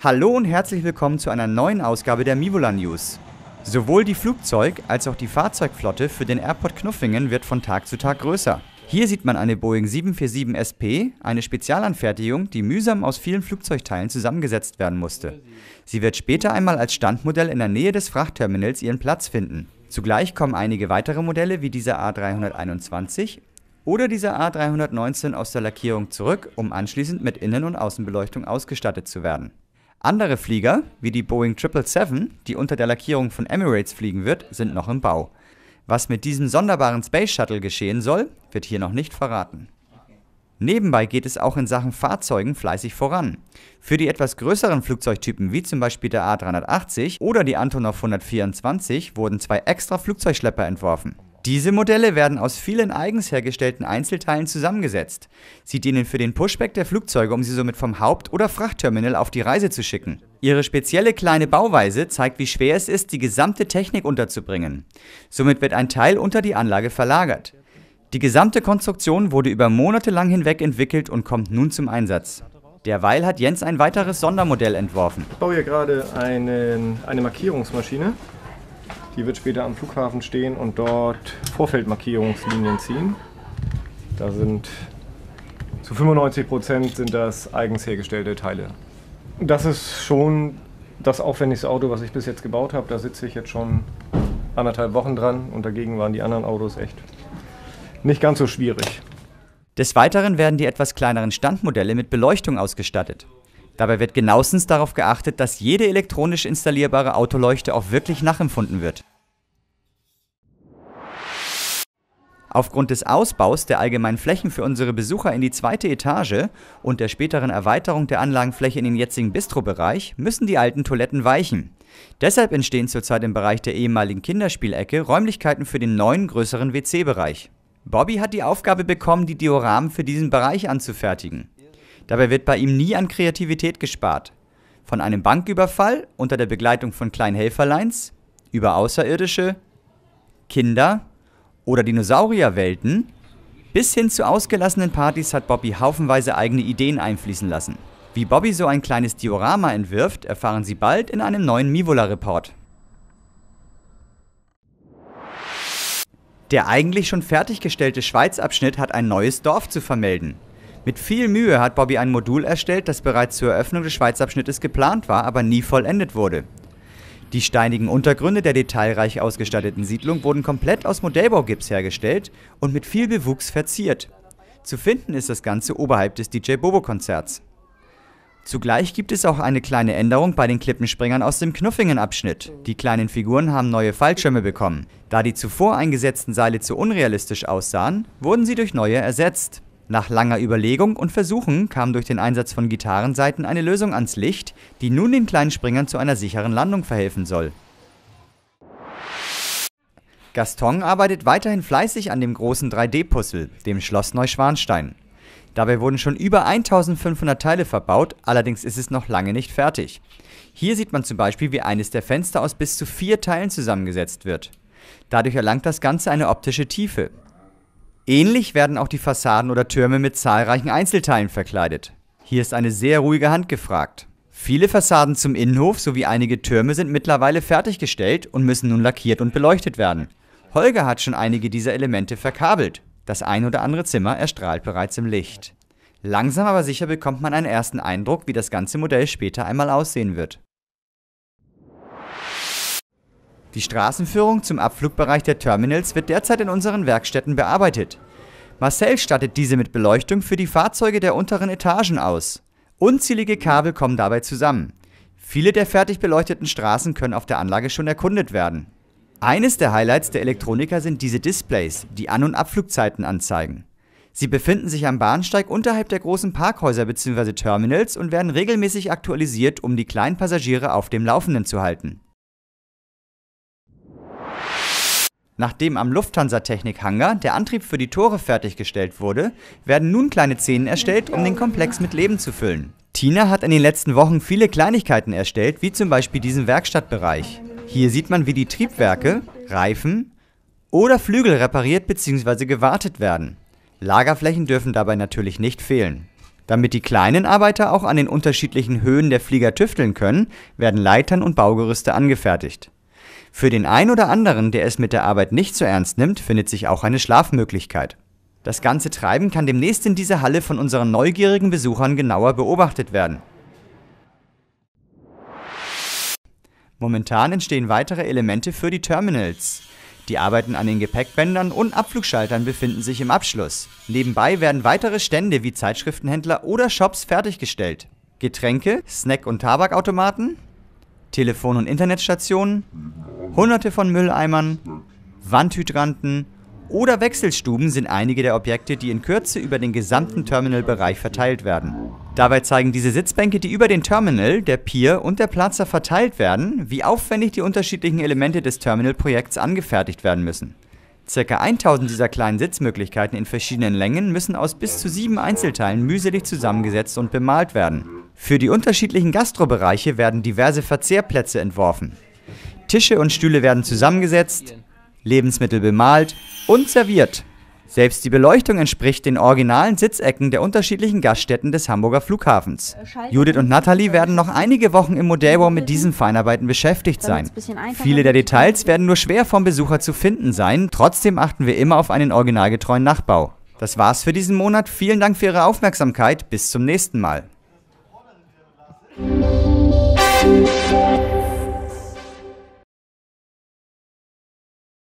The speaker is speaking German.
Hallo und herzlich willkommen zu einer neuen Ausgabe der Mivola News. Sowohl die Flugzeug- als auch die Fahrzeugflotte für den Airport Knuffingen wird von Tag zu Tag größer. Hier sieht man eine Boeing 747 SP, eine Spezialanfertigung, die mühsam aus vielen Flugzeugteilen zusammengesetzt werden musste. Sie wird später einmal als Standmodell in der Nähe des Frachtterminals ihren Platz finden. Zugleich kommen einige weitere Modelle wie dieser A321 oder dieser A319 aus der Lackierung zurück, um anschließend mit Innen- und Außenbeleuchtung ausgestattet zu werden. Andere Flieger, wie die Boeing 777, die unter der Lackierung von Emirates fliegen wird, sind noch im Bau. Was mit diesem sonderbaren Space Shuttle geschehen soll, wird hier noch nicht verraten. Nebenbei geht es auch in Sachen Fahrzeugen fleißig voran. Für die etwas größeren Flugzeugtypen wie zum Beispiel der A380 oder die Antonov 124 wurden zwei extra Flugzeugschlepper entworfen. Diese Modelle werden aus vielen eigens hergestellten Einzelteilen zusammengesetzt. Sie dienen für den Pushback der Flugzeuge, um sie somit vom Haupt- oder Frachtterminal auf die Reise zu schicken. Ihre spezielle kleine Bauweise zeigt, wie schwer es ist, die gesamte Technik unterzubringen. Somit wird ein Teil unter die Anlage verlagert. Die gesamte Konstruktion wurde über Monate lang hinweg entwickelt und kommt nun zum Einsatz. Derweil hat Jens ein weiteres Sondermodell entworfen. Ich baue hier gerade einen, eine Markierungsmaschine. Die wird später am Flughafen stehen und dort Vorfeldmarkierungslinien ziehen. Da sind zu 95 Prozent sind das eigens hergestellte Teile. Das ist schon das aufwendigste Auto, was ich bis jetzt gebaut habe. Da sitze ich jetzt schon anderthalb Wochen dran und dagegen waren die anderen Autos echt nicht ganz so schwierig. Des Weiteren werden die etwas kleineren Standmodelle mit Beleuchtung ausgestattet. Dabei wird genauestens darauf geachtet, dass jede elektronisch installierbare Autoleuchte auch wirklich nachempfunden wird. Aufgrund des Ausbaus der allgemeinen Flächen für unsere Besucher in die zweite Etage und der späteren Erweiterung der Anlagenfläche in den jetzigen Bistrobereich müssen die alten Toiletten weichen. Deshalb entstehen zurzeit im Bereich der ehemaligen Kinderspielecke Räumlichkeiten für den neuen größeren WC-Bereich. Bobby hat die Aufgabe bekommen, die Dioramen für diesen Bereich anzufertigen. Dabei wird bei ihm nie an Kreativität gespart. Von einem Banküberfall unter der Begleitung von kleinen Helferleins, über Außerirdische, Kinder oder Dinosaurierwelten bis hin zu ausgelassenen Partys hat Bobby haufenweise eigene Ideen einfließen lassen. Wie Bobby so ein kleines Diorama entwirft, erfahren Sie bald in einem neuen Mivola-Report. Der eigentlich schon fertiggestellte Schweizabschnitt hat ein neues Dorf zu vermelden. Mit viel Mühe hat Bobby ein Modul erstellt, das bereits zur Eröffnung des Schweizabschnittes geplant war, aber nie vollendet wurde. Die steinigen Untergründe der detailreich ausgestatteten Siedlung wurden komplett aus Modellbaugips hergestellt und mit viel Bewuchs verziert. Zu finden ist das Ganze oberhalb des DJ Bobo-Konzerts. Zugleich gibt es auch eine kleine Änderung bei den Klippenspringern aus dem Knuffingen-Abschnitt. Die kleinen Figuren haben neue Fallschirme bekommen. Da die zuvor eingesetzten Seile zu unrealistisch aussahen, wurden sie durch neue ersetzt. Nach langer Überlegung und Versuchen kam durch den Einsatz von Gitarrenseiten eine Lösung ans Licht, die nun den kleinen Springern zu einer sicheren Landung verhelfen soll. Gaston arbeitet weiterhin fleißig an dem großen 3D-Puzzle, dem Schloss Neuschwanstein. Dabei wurden schon über 1500 Teile verbaut, allerdings ist es noch lange nicht fertig. Hier sieht man zum Beispiel, wie eines der Fenster aus bis zu vier Teilen zusammengesetzt wird. Dadurch erlangt das Ganze eine optische Tiefe. Ähnlich werden auch die Fassaden oder Türme mit zahlreichen Einzelteilen verkleidet. Hier ist eine sehr ruhige Hand gefragt. Viele Fassaden zum Innenhof sowie einige Türme sind mittlerweile fertiggestellt und müssen nun lackiert und beleuchtet werden. Holger hat schon einige dieser Elemente verkabelt. Das ein oder andere Zimmer erstrahlt bereits im Licht. Langsam aber sicher bekommt man einen ersten Eindruck, wie das ganze Modell später einmal aussehen wird. Die Straßenführung zum Abflugbereich der Terminals wird derzeit in unseren Werkstätten bearbeitet. Marcel stattet diese mit Beleuchtung für die Fahrzeuge der unteren Etagen aus. Unzählige Kabel kommen dabei zusammen. Viele der fertig beleuchteten Straßen können auf der Anlage schon erkundet werden. Eines der Highlights der Elektroniker sind diese Displays, die An- und Abflugzeiten anzeigen. Sie befinden sich am Bahnsteig unterhalb der großen Parkhäuser bzw. Terminals und werden regelmäßig aktualisiert, um die kleinen Passagiere auf dem Laufenden zu halten. Nachdem am Lufthansa-Technik-Hangar der Antrieb für die Tore fertiggestellt wurde, werden nun kleine Szenen erstellt, um den Komplex mit Leben zu füllen. Tina hat in den letzten Wochen viele Kleinigkeiten erstellt, wie zum Beispiel diesen Werkstattbereich. Hier sieht man, wie die Triebwerke, Reifen oder Flügel repariert bzw. gewartet werden. Lagerflächen dürfen dabei natürlich nicht fehlen. Damit die kleinen Arbeiter auch an den unterschiedlichen Höhen der Flieger tüfteln können, werden Leitern und Baugerüste angefertigt. Für den einen oder anderen, der es mit der Arbeit nicht so ernst nimmt, findet sich auch eine Schlafmöglichkeit. Das ganze Treiben kann demnächst in dieser Halle von unseren neugierigen Besuchern genauer beobachtet werden. Momentan entstehen weitere Elemente für die Terminals. Die Arbeiten an den Gepäckbändern und Abflugschaltern befinden sich im Abschluss. Nebenbei werden weitere Stände wie Zeitschriftenhändler oder Shops fertiggestellt. Getränke, Snack- und Tabakautomaten, Telefon- und Internetstationen, Hunderte von Mülleimern, Wandhydranten oder Wechselstuben sind einige der Objekte, die in Kürze über den gesamten Terminalbereich verteilt werden. Dabei zeigen diese Sitzbänke, die über den Terminal, der Pier und der Plaza verteilt werden, wie aufwendig die unterschiedlichen Elemente des Terminalprojekts angefertigt werden müssen. Circa 1000 dieser kleinen Sitzmöglichkeiten in verschiedenen Längen müssen aus bis zu sieben Einzelteilen mühselig zusammengesetzt und bemalt werden. Für die unterschiedlichen Gastrobereiche werden diverse Verzehrplätze entworfen. Tische und Stühle werden zusammengesetzt, Lebensmittel bemalt und serviert. Selbst die Beleuchtung entspricht den originalen Sitzecken der unterschiedlichen Gaststätten des Hamburger Flughafens. Judith und Nathalie werden noch einige Wochen im Modellbau mit diesen Feinarbeiten beschäftigt sein. Viele der Details werden nur schwer vom Besucher zu finden sein, trotzdem achten wir immer auf einen originalgetreuen Nachbau. Das war's für diesen Monat. Vielen Dank für Ihre Aufmerksamkeit. Bis zum nächsten Mal.